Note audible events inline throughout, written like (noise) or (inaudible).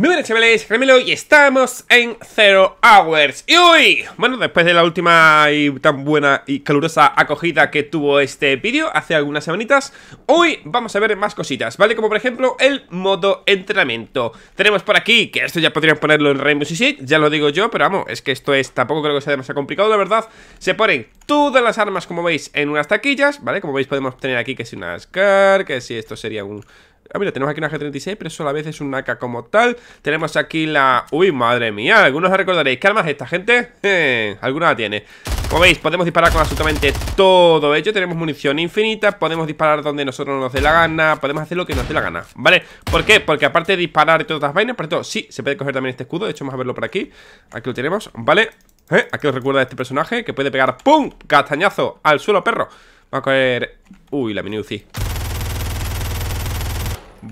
Muy buenas chavales, Remelo y estamos en Zero Hours Y hoy, bueno, después de la última y tan buena y calurosa acogida que tuvo este vídeo hace algunas semanitas Hoy vamos a ver más cositas, ¿vale? Como por ejemplo el modo entrenamiento Tenemos por aquí, que esto ya podrían ponerlo en Rainbow Six ya lo digo yo Pero vamos, es que esto es, tampoco creo que sea demasiado complicado, la verdad Se ponen todas las armas, como veis, en unas taquillas, ¿vale? Como veis podemos tener aquí que si una SCAR, que si esto sería un Ah, mira, tenemos aquí una G36, pero eso a la vez es un AK como tal. Tenemos aquí la... Uy, madre mía, algunos os recordaréis. ¿Qué armas esta, gente? (laughs) alguna la tiene. Como veis, podemos disparar con absolutamente todo ello. Tenemos munición infinita, podemos disparar donde nosotros nos dé la gana, podemos hacer lo que nos dé la gana, ¿vale? ¿Por qué? Porque aparte de disparar todas las vainas, por todo sí, se puede coger también este escudo. De hecho, vamos a verlo por aquí. Aquí lo tenemos, ¿vale? ¿Eh? Aquí os recuerda este personaje que puede pegar ¡Pum! Castañazo al suelo, perro Vamos a coger... Uy, la mini UCI!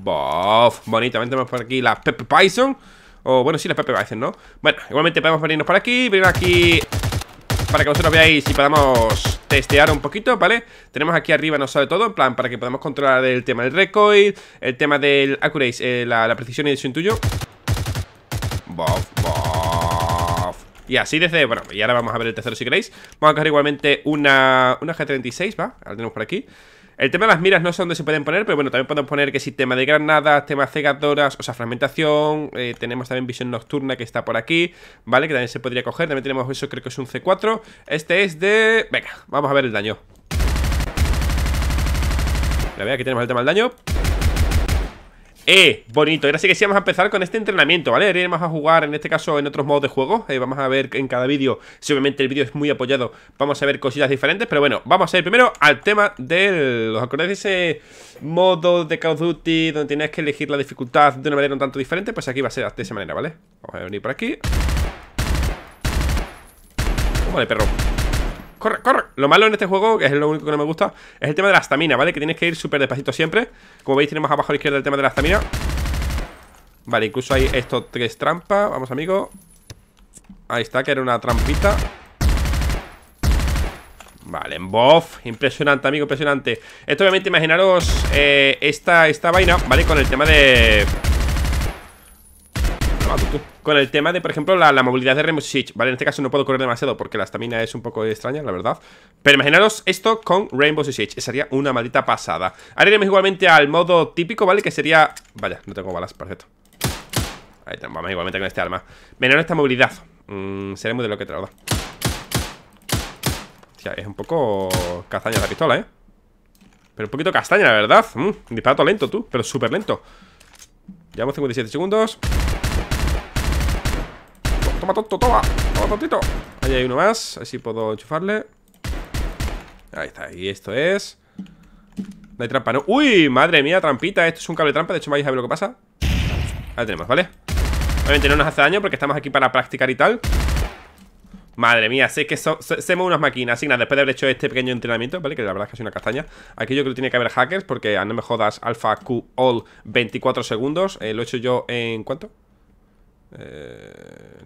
Bof. Bonitamente tenemos por aquí las Pepe Python. O bueno, sí, las Pepe Python, ¿no? Bueno, igualmente podemos venirnos por aquí. Venir aquí para que vosotros veáis y podamos testear un poquito, ¿vale? Tenemos aquí arriba, no sabe todo, en plan, para que podamos controlar el tema del recoil, el tema del accuracy, ah, eh, la, precisión y el intuyo Bof, bof. Y así desde, bueno, y ahora vamos a ver el tercero si queréis Vamos a coger igualmente una, una G36, ¿va? Ahora tenemos por aquí el tema de las miras no sé dónde se pueden poner, pero bueno, también podemos poner que si tema de granadas, tema cegadoras, o sea, fragmentación, eh, tenemos también visión nocturna que está por aquí, ¿vale? Que también se podría coger, también tenemos eso, creo que es un C4. Este es de... Venga, vamos a ver el daño. La verdad, aquí tenemos el tema del daño. Eh, bonito, ahora sí que sí vamos a empezar con este entrenamiento, ¿vale? Ahora vamos a jugar en este caso en otros modos de juego eh, Vamos a ver en cada vídeo, si obviamente el vídeo es muy apoyado Vamos a ver cositas diferentes, pero bueno, vamos a ir primero al tema del... los acordáis de ese modo de Call of Duty Donde tienes que elegir la dificultad de una manera un tanto diferente Pues aquí va a ser de esa manera, ¿vale? Vamos a venir por aquí Vale, perro corre, corre Lo malo en este juego, que es lo único que no me gusta Es el tema de la estamina, ¿vale? Que tienes que ir súper despacito siempre Como veis tenemos abajo a la izquierda el tema de la estamina Vale, incluso hay estos tres trampas Vamos, amigo Ahí está, que era una trampita Vale, en bof, impresionante, amigo, impresionante Esto obviamente imaginaros eh, esta, esta vaina, ¿vale? Con el tema de... Con el tema de, por ejemplo, la, movilidad de Rainbow Six Vale, en este caso no puedo correr demasiado porque la estamina es un poco extraña, la verdad Pero imaginaros esto con Rainbow Six eh, Sería una maldita pasada Ahora iremos igualmente al modo típico, ¿vale? Que sería... Vaya, no tengo balas, perfecto Ahí vamos igualmente con este arma Menor esta movilidad mm, Seremos de lo que te lo Hostia, es un poco castaña la pistola, ¿eh? Pero un poquito castaña, la verdad mm, disparato lento, tú, pero súper lento Llevamos 57 segundos tonto, tontito Ahí hay uno más así puedo enchufarle Ahí está, y esto es No hay trampa, ¿no? ¡Uy! Madre mía, trampita Esto es un cable trampa De hecho, vais a ver lo que pasa Ahí tenemos, ¿vale? Obviamente no nos hace daño Porque estamos aquí para practicar y tal Madre mía, sé que somos unas máquinas nada, después de haber hecho este pequeño entrenamiento, ¿vale? Que la verdad es que es una castaña. Aquí yo creo que tiene que haber hackers, porque a no me jodas, alfa Q all 24 segundos. Eh, lo he hecho yo en ¿cuánto? Eh,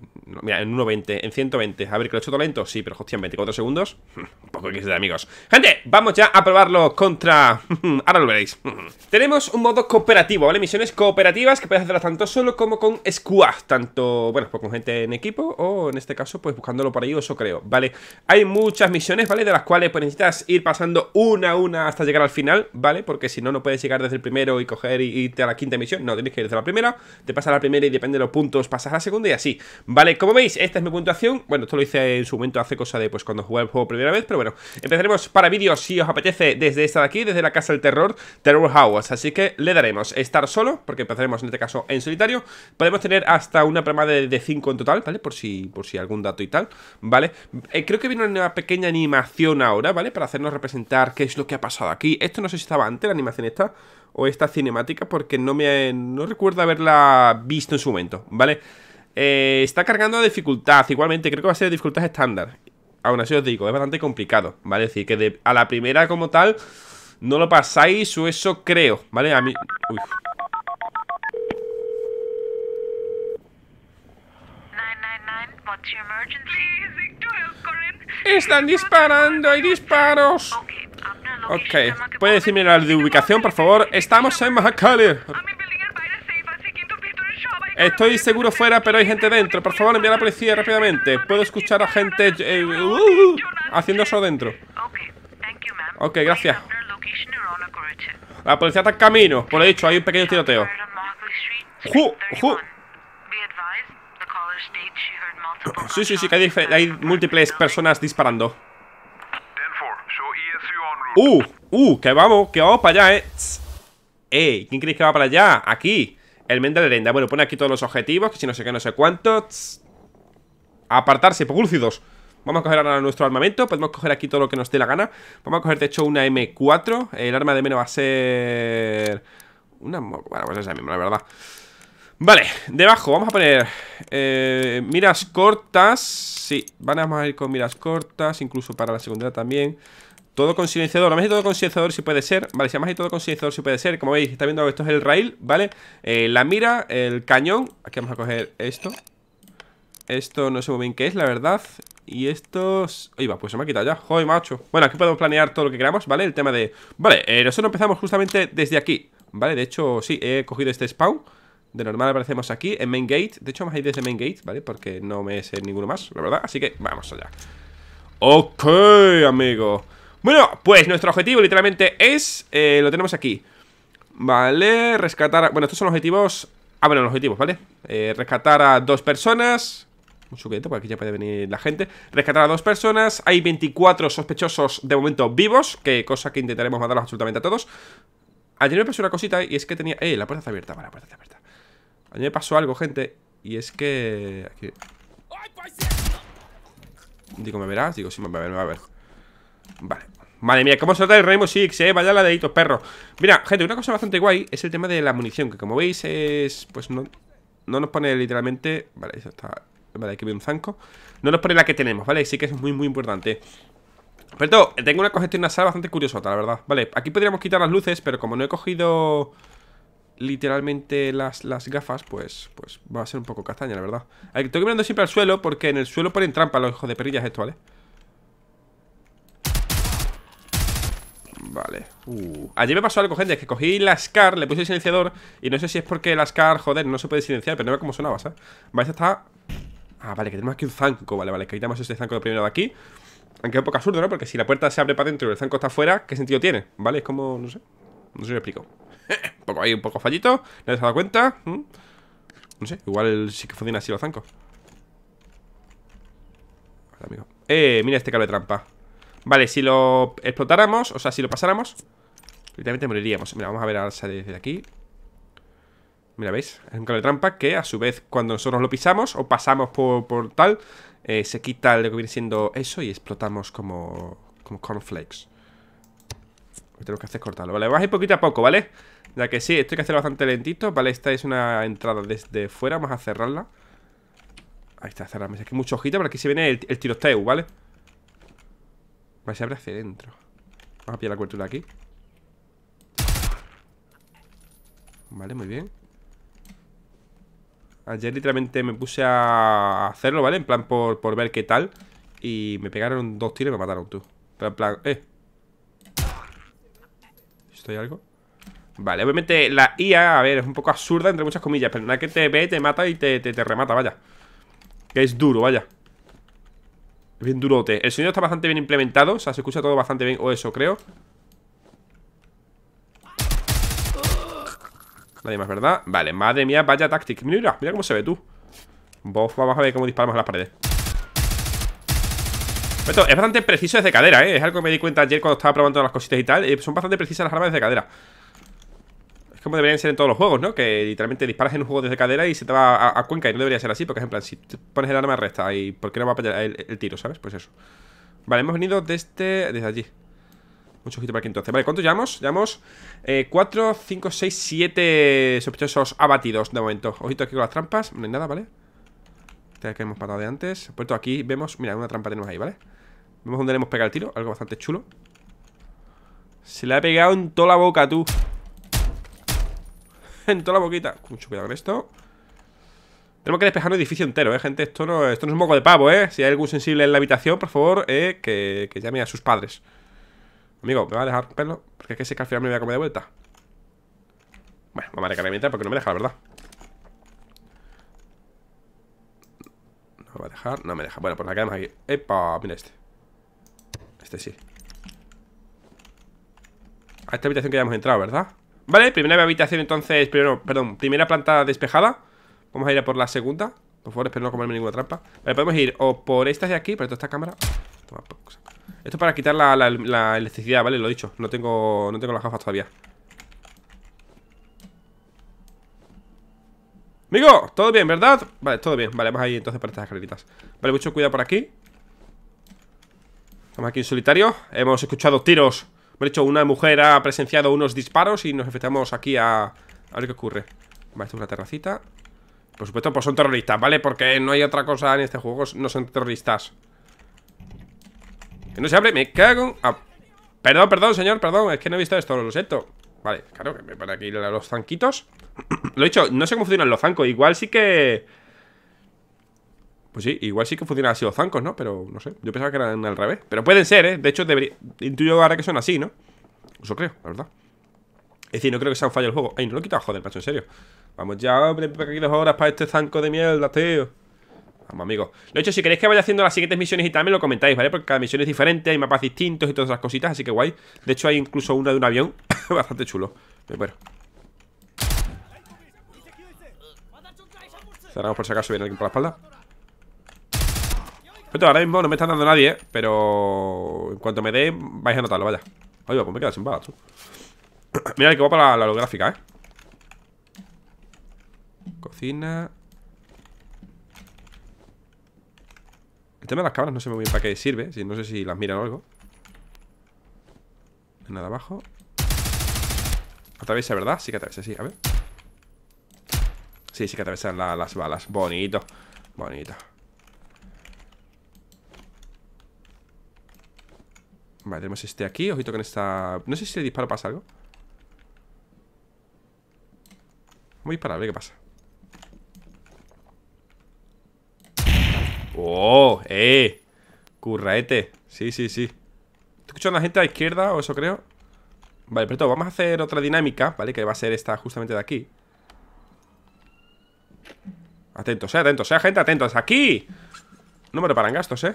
mira, en 1.20, en 120 A ver, que lo he hecho todo lento, sí, pero hostia, 24 segundos Un (laughs) poco que de amigos Gente, vamos ya a probarlo contra... (laughs) Ahora lo veréis (laughs) Tenemos un modo cooperativo, ¿vale? Misiones cooperativas que puedes hacerlas tanto solo como con squad Tanto, bueno, pues con gente en equipo O en este caso, pues buscándolo por ahí, eso creo, ¿vale? Hay muchas misiones, ¿vale? De las cuales pues, necesitas ir pasando una a una hasta llegar al final, ¿vale? Porque si no, no puedes llegar desde el primero y coger y irte a la quinta misión No, tienes que ir desde la primera Te pasa la primera y depende de los puntos Pasas a la segunda y así. Vale, como veis, esta es mi puntuación. Bueno, esto lo hice en su momento hace cosa de pues cuando jugué el juego primera vez, pero bueno. Empezaremos para vídeos, si os apetece, desde esta de aquí, desde la Casa del Terror, Terror House Así que le daremos estar solo, porque empezaremos en este caso en solitario. Podemos tener hasta una prima de 5 en total, ¿vale? Por si, por si algún dato y tal, ¿vale? Eh, creo que viene una pequeña animación ahora, ¿vale? Para hacernos representar qué es lo que ha pasado aquí. Esto no sé si estaba antes, la animación está o esta cinemática porque no me no recuerdo haberla visto en su momento, ¿vale? Eh, está cargando dificultad, igualmente creo que va a ser dificultad estándar. Aún así os digo, es bastante complicado, ¿vale? Es decir, que a la primera como tal no lo pasáis o eso creo, ¿vale? A mí... Uy. Están disparando, hay disparos. Ok, ¿puede decirme la de ubicación, por favor? Estamos en Mahakali. Estoy seguro fuera, pero hay gente dentro. Por favor, envía a la policía rápidamente. Puedo escuchar a gente eh, uh, haciendo eso dentro. Ok, gracias. La policía está en camino. Por lo dicho, hay un pequeño tiroteo. Sí, sí, sí, que hay múltiples personas disparando. ¡Uh! ¡Uh! ¡Que vamos! ¡Que vamos para allá, eh! Eh, ¿Quién creéis que va para allá? ¡Aquí! El men de herenda. Bueno, pone aquí todos los objetivos Que si no sé qué, no sé cuántos Apartarse, pulcidos Vamos a coger ahora nuestro armamento Podemos coger aquí todo lo que nos dé la gana Vamos a coger, de hecho, una M4 El arma de menos va a ser... Una... Bueno, pues esa misma, la verdad Vale, debajo vamos a poner eh, miras cortas Sí, van a ir con miras cortas Incluso para la secundaria también todo con silenciador, además de todo con silenciador si puede ser Vale, si además hay todo con silenciador si puede ser Como veis, está viendo que esto es el rail, ¿vale? Eh, la mira, el cañón Aquí vamos a coger esto Esto no sé muy bien qué es, la verdad Y estos... Ahí va, pues se me ha quitado ya Joder, macho Bueno, aquí podemos planear todo lo que queramos, ¿vale? El tema de... Vale, eh, nosotros empezamos justamente desde aquí ¿Vale? De hecho, sí, he cogido este spawn de normal aparecemos aquí en Main Gate De hecho vamos a ir desde Main Gate, ¿vale? Porque no me sé ninguno más, la verdad Así que vamos allá Ok, amigo bueno, pues nuestro objetivo literalmente es... Eh, lo tenemos aquí Vale, rescatar... bueno, estos son los objetivos... Ah, bueno, los objetivos, ¿vale? Eh, rescatar a dos personas Un sujeto, porque aquí ya puede venir la gente Rescatar a dos personas Hay 24 sospechosos de momento vivos Que cosa que intentaremos matarlos absolutamente a todos Ayer me pasó una cosita y es que tenía... Eh, la puerta está abierta, vale, la puerta está abierta Ayer me pasó algo, gente Y es que... Digo, ¿me verás? Digo, sí, me va a ver Vale Madre mía, cómo se trata el Rainbow Six, eh Vaya la perro Mira, gente, una cosa bastante guay es el tema de la munición Que como veis es... pues no, no nos pone literalmente... Vale, eso está... Vale, aquí veo un zanco No nos pone la que tenemos, ¿vale? Sí que es muy, muy importante Pero todo, tengo una cogestión sala bastante curiosa la verdad Vale, aquí podríamos quitar las luces Pero como no he cogido literalmente las, las gafas, pues, pues va a ser un poco castaña, la verdad. que Estoy mirando siempre al suelo porque en el suelo ponen trampa los hijos de perrillas esto, ¿vale? Vale uh. Allí me pasó algo, gente, es que cogí la SCAR Le puse el silenciador y no sé si es porque la SCAR Joder, no se puede silenciar, pero no veo cómo sonaba, ¿sabes? Vale, esta está... Ah, vale, que tenemos aquí un zanco, vale, vale Que quitamos este zanco de primero de aquí Aunque es un poco absurdo, ¿no? Porque si la puerta se abre para adentro y el zanco está afuera ¿Qué sentido tiene? Vale, es como, no sé No sé si lo explico (laughs) un poco ahí, un poco fallito No se ha dado cuenta No sé, igual sí que funciona así los zancos amigo. Eh, mira este cable trampa Vale, si lo explotáramos, o sea, si lo pasáramos Literalmente moriríamos Mira, vamos a ver salir desde aquí Mira, ¿veis? Es un de trampa que a su vez cuando nosotros lo pisamos o pasamos por, tal eh, Se quita lo que viene siendo eso y explotamos como, como cornflakes Lo que tenemos que hacer cortarlo Vale, vamos a ir poquito a poco, ¿vale? Ya que sí, esto hay que hacerlo bastante lentito Vale, esta es una entrada desde fuera Vamos a cerrarla Ahí está, cerramos. aquí mucho ojito, pero aquí se viene el, el tiroteo, ¿vale? vale Vale, se abre hacia adentro. Vamos a pillar la cobertura aquí. Vale, muy bien. Ayer literalmente me puse a hacerlo, ¿vale? En plan por, ver qué tal. Y me pegaron dos tiros y me mataron, tú. Pero en plan, eh. ¿Estoy algo? Vale, obviamente la IA, a ver, es un poco absurda entre muchas comillas Pero nada que te ve, te mata y te, te remata, vaya Que es duro, vaya Bien durote. El sonido está bastante bien implementado. O sea, se escucha todo bastante bien. O eso, creo. Nadie más, ¿verdad? Vale, madre mía, vaya táctica Mira, mira cómo se ve tú. vamos a ver cómo disparamos a las paredes. Esto es bastante preciso desde cadera, ¿eh? Es algo que me di cuenta ayer cuando estaba probando las cositas y tal. son bastante precisas las armas desde cadera. Es como deberían ser en todos los juegos, ¿no? Que literalmente disparas en un juego desde cadera y se te va a, cuenca y no debería ser así, porque en plan, si pones el arma recta y ¿por qué no va a pegar el, tiro, ¿sabes? Pues eso. Vale, hemos venido desde, este, desde allí. Mucho ojito para aquí entonces. Vale, ¿cuántos llevamos? Llevamos 4, 5, 6, 7 sospechosos abatidos de momento. Ojito aquí con las trampas. No hay nada, ¿vale? Este que hemos parado de antes. Puesto aquí vemos... Mira, una trampa tenemos ahí, ¿vale? Vemos dónde le hemos pegado el tiro. Algo bastante chulo. Se le ha pegado en toda la boca, tú. (laughs) en toda la boquita Mucho cuidado con esto Tenemos que despejar un edificio entero, eh, gente Esto no, esto no es un moco de pavo, eh Si hay algún sensible en la habitación, por favor, eh Que, que llame a sus padres Amigo, ¿me va a dejar un pelo? Porque es que sé que al final me voy a comer de vuelta Bueno, vamos a recargar mientras porque no me deja, la verdad No me va a dejar, no me deja Bueno, pues la quedamos aquí Epa, mira este Este sí a esta habitación que ya hemos entrado, ¿verdad? Vale, primera habitación entonces, primero, perdón, primera planta despejada Vamos a ir a por la segunda Por favor, espero no comerme ninguna trampa Vale, podemos ir o por esta de aquí, por esta cámara Esto es para quitar la, electricidad, ¿vale? Lo he dicho, no tengo, no tengo las gafas todavía Amigo, todo bien, ¿verdad? Vale, todo bien, vale, vamos a ir entonces por estas escaleritas Vale, mucho cuidado por aquí Estamos aquí en solitario Hemos escuchado tiros de hecho, una mujer ha presenciado unos disparos y nos enfrentamos aquí a... A ver qué ocurre. Vale, esto es una terracita. Por supuesto, pues son terroristas, ¿vale? Porque no hay otra cosa en este juego, no son terroristas. Que no se abre, me cago. en... Ah, perdón, perdón, señor, perdón, es que no he visto esto, lo siento. Vale, claro que me pone aquí los zanquitos. (clears throat) lo he dicho, no sé cómo funcionan los zancos, igual sí que... Pues sí, igual sí que funcionan así los zancos, ¿no? Pero no sé, yo pensaba que eran al revés. Pero pueden ser, ¿eh? De hecho, intuyo ahora que son así, ¿no? Eso creo, la verdad. Es decir, no creo que sea un fallo el juego. Ay, no lo he quitado, joder, macho, en serio. Vamos ya, hombre, aquí dos horas para este zanco de mierda, tío. Vamos, amigos. De hecho, si queréis que vaya haciendo las siguientes misiones y también lo comentáis, ¿vale? Porque cada misión es diferente, hay mapas distintos y todas esas cositas, así que guay. De hecho, hay incluso una de un avión (laughs) bastante chulo. Pero bueno. Cerramos por si acaso viene alguien por la espalda. Pero ahora mismo no me está dando nadie, ¿eh? Pero en cuanto me dé, vais a notarlo, vaya. Oye, pues me queda sin balas, tú. (clears throat) Mira, que va para la, holográfica, ¿eh? Cocina. El tema de las cámaras no sé muy bien para qué sirve. Si, no sé si las miran o algo. Nada abajo. Atraviesa, ¿verdad? Sí que atraviesa, sí. A ver. Sí, sí que atraviesan las balas. Bonito. Bonito. Vale, tenemos este aquí, ojito con esta... No sé si el disparo pasa algo Vamos a, disparar, a ver qué pasa ¡Oh! ¡Eh! Curraete Sí, sí, sí Estoy escuchando a la gente a la izquierda o eso creo? Vale, pero todo, vamos a hacer otra dinámica, ¿vale? Que va a ser esta justamente de aquí Atentos, eh, atentos, sea eh, gente, atentos Aquí No me reparan gastos, eh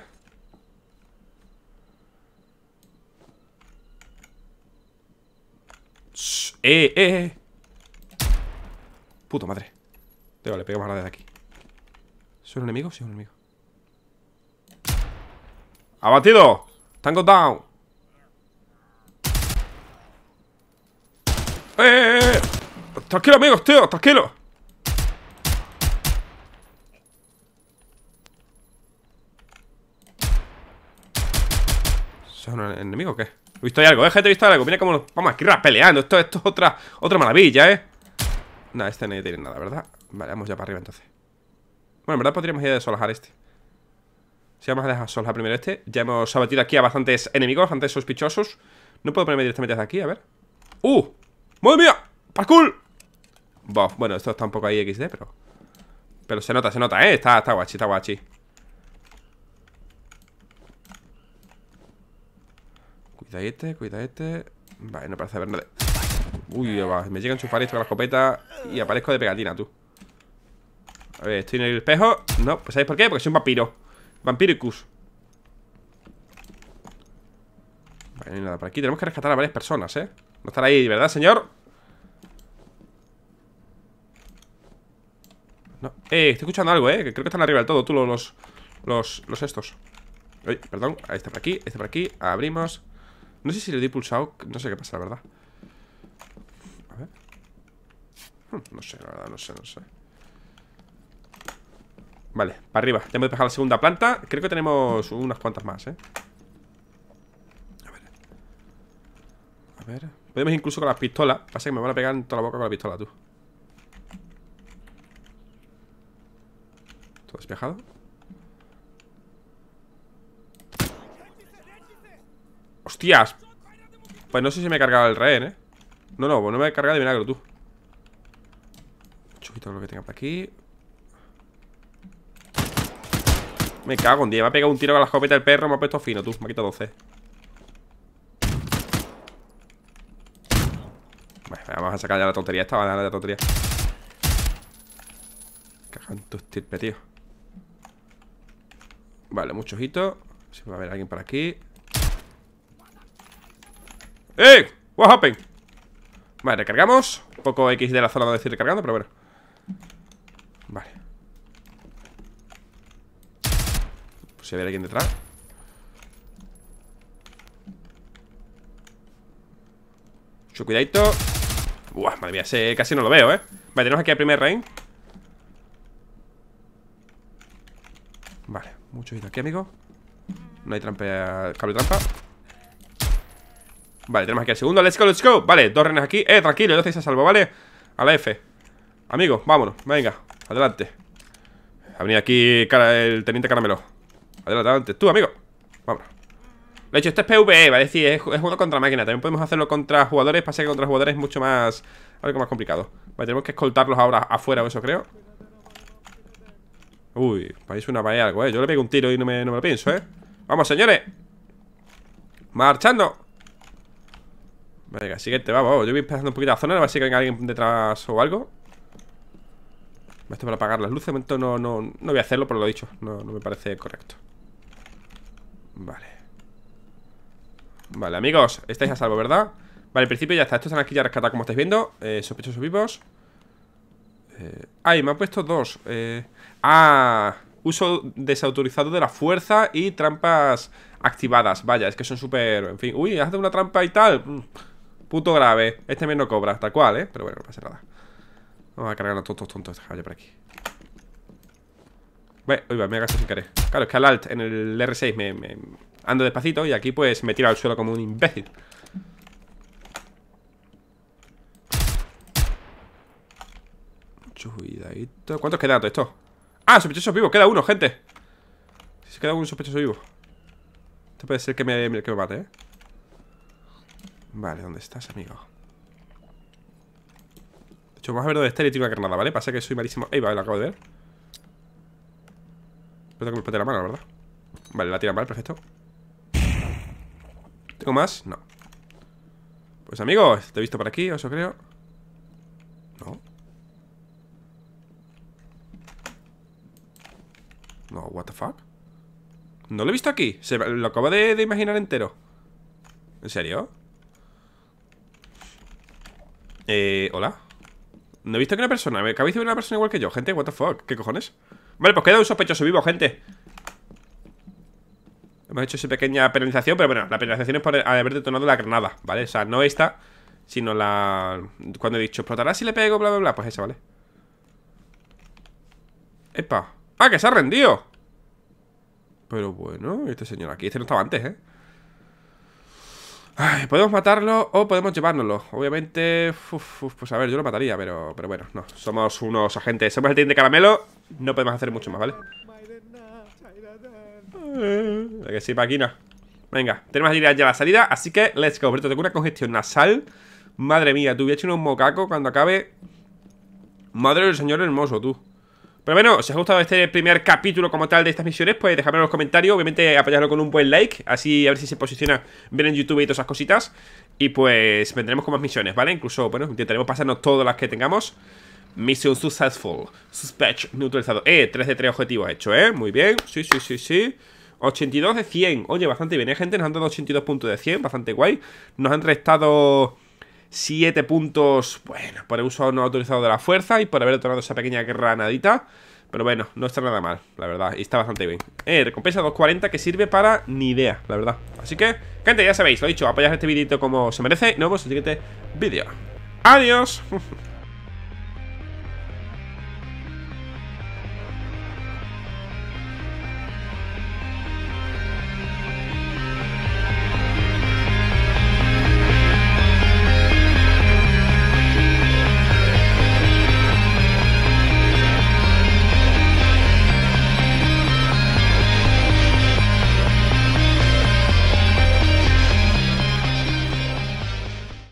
¡Eh, eh! Puto madre. Te vale, pegamos a la de aquí. un o Sí, un enemigo. ¡Abatido! ¡Tango down! Eh, ¡Eh, eh, eh! Tranquilo, amigos, tío, tranquilo. ¿Son enemigo o qué? He visto algo, eh, gente, he visto algo Mira cómo vamos vamos aquí peleando Esto, esto es otra, otra maravilla, eh Nada, este no tiene nada, ¿verdad? Vale, vamos ya para arriba entonces Bueno, en verdad podríamos ir a desolajar este Si vamos a dejar solar primero este Ya hemos abatido aquí a bastantes enemigos Bastantes sospechosos No puedo ponerme directamente desde aquí, a ver ¡Uh! ¡Madre mía! ¡Parkour! Bueno, esto está un poco ahí XD, pero... Pero se nota, se nota, ¿eh? Está, está guachi, está guachi Cuida este, cuida este. Vale, no parece haber nada. Uy, Me llega a enchufar esto con la escopeta y aparezco de pegatina, tú. A ver, estoy en el espejo. No, pues, ¿sabéis por qué? Porque soy un vampiro. Vampiricus. Vale, no hay nada por aquí. Tenemos que rescatar a varias personas, ¿eh? No estar ahí, ¿verdad, señor? No. Eh, estoy escuchando algo, ¿eh? creo que están arriba del todo, tú, los... Los, los estos Uy, perdón, este por aquí, este por aquí Abrimos no sé si le di pulsado, no sé qué pasa, la verdad A ver hmm, No sé, la verdad, no sé, no sé Vale, para arriba Tenemos que pegar la segunda planta Creo que tenemos unas cuantas más, eh A ver A ver Podemos incluso con las pistolas Pasa que me van a pegar en toda la boca con la pistola, tú Todo despejado ¡Hostias! Pues no sé si me he cargado el rehén, ¿eh? No, no, pues no me he cargado de milagro, tú Chupito lo que tenga por aquí Me cago en 10 Me ha pegado un tiro con la escopeta del perro Me ha puesto fino, tú Me ha quitado 12 vamos a sacar ya la tontería esta va a la tontería Cagan tu estirpe, tío Vale, mucho ojito Si va a haber alguien por aquí ¡Eh! ¡What happened! Vale, recargamos Un poco X de la zona donde estoy recargando, pero bueno Vale pues Se ve alguien detrás Mucho cuidadito Buah, madre mía, ese casi no lo veo, ¿eh? Vale, tenemos aquí al primer rain Vale, mucho cuidado aquí, amigo No hay trampa, cable trampa Vale, tenemos aquí el segundo Let's go, let's go Vale, dos renes aquí Eh, tranquilo, yo estáis a salvo, ¿vale? A la F Amigo, vámonos Venga, adelante Ha venido aquí el teniente caramelo Adelante, adelante Tú, amigo Vámonos De hecho, este es PvE, va a decir, es, contra máquina También podemos hacerlo contra jugadores Pasa que contra jugadores es mucho más... Algo más complicado Vale, tenemos que escoltarlos ahora afuera o eso, creo Uy, parece una valla algo, ¿eh? Yo le pego un tiro y no me lo pienso, ¿eh? ¡Vamos, señores! ¡Marchando! Venga, siguiente, vamos, Yo voy empezando un poquito la zona, a ver si venga alguien detrás o algo. Esto para apagar las luces, de momento no, no, no voy a hacerlo, por lo dicho. No, me parece correcto. Vale. Vale, amigos, estáis a salvo, ¿verdad? Vale, en principio ya está, estos están aquí ya rescatados, como estáis viendo eh, Sospechosos vivos eh, Ay, me han puesto dos eh, Ah, uso desautorizado de la fuerza y trampas activadas Vaya, es que son súper... En fin, uy, hace una trampa y tal mm. Puto grave. Este me no cobra, tal cual, ¿eh? Pero bueno, no pasa nada. Vamos a cargar a todos estos tontos este por aquí. Bueno, uy, va, me gastado sin querer. Claro, es que al alt en el R6 me, ando despacito y aquí pues me tiro al suelo como un imbécil. Cuidadito. ¿Cuántos quedan de esto? ¡Ah! sospechoso vivo, queda uno, gente. Si se queda un sospechoso vivo. Esto puede ser que me, que me mate, eh. Vale, ¿dónde estás, amigo? De hecho, vamos a ver dónde está y le tiro una granada, ¿vale? Pasa que soy malísimo... Ey, vale, lo acabo de ver Espero que me la mano, ¿verdad? Vale, la tira mal, perfecto ¿Tengo más? No Pues amigos, te he visto por aquí, eso creo No No, what the fuck No lo he visto aquí, Se, lo acabo de, de imaginar entero ¿En serio? Eh, hola No he visto que una persona Me acabéis de una persona igual que yo, gente, what the fuck ¿Qué cojones? Vale, pues queda un sospechoso vivo, gente Hemos hecho esa pequeña penalización Pero bueno, la penalización es por haber detonado la granada ¿Vale? O sea, no esta Sino la... Cuando he dicho explotará si le pego, bla, bla, bla Pues esa, ¿vale? Epa ¡Ah, que se ha rendido! Pero bueno, este señor aquí Este no estaba antes, ¿eh? podemos matarlo o podemos llevárnoslo. Obviamente, pues a ver, yo lo mataría, pero, pero bueno, no. Somos unos agentes, somos el team de caramelo, no podemos hacer mucho más, ¿vale? que sí, máquina. Venga, tenemos idea ya la salida, así que let's go. Brito, tengo una congestión nasal. Madre mía, tú hubieras hecho un mocaco cuando acabe. Madre del señor hermoso, tú. Pero bueno, si os ha gustado este primer capítulo como tal de estas misiones Pues dejadme en los comentarios, obviamente apoyadlo con un buen like Así a ver si se posiciona bien en YouTube y todas esas cositas Y pues vendremos con más misiones, ¿vale? Incluso, bueno, intentaremos pasarnos todas las que tengamos Misión successful Suspatch neutralizado Eh, 3 de 3 objetivos hecho, ¿eh? Muy bien, sí, sí, sí, sí 82 de 100 Oye, bastante bien, ¿eh, gente? Nos han dado 82 puntos de 100 Bastante guay Nos han restado... 7 puntos, bueno, por el uso no autorizado de la fuerza y por haber detonado esa pequeña granadita. Pero bueno, no está nada mal, la verdad, y está bastante bien. Eh, recompensa 240 que sirve para ni idea, la verdad. Así que, gente, ya sabéis, lo he dicho, apoyad este videito como se merece y nos vemos en el siguiente vídeo. ¡Adiós! (laughs)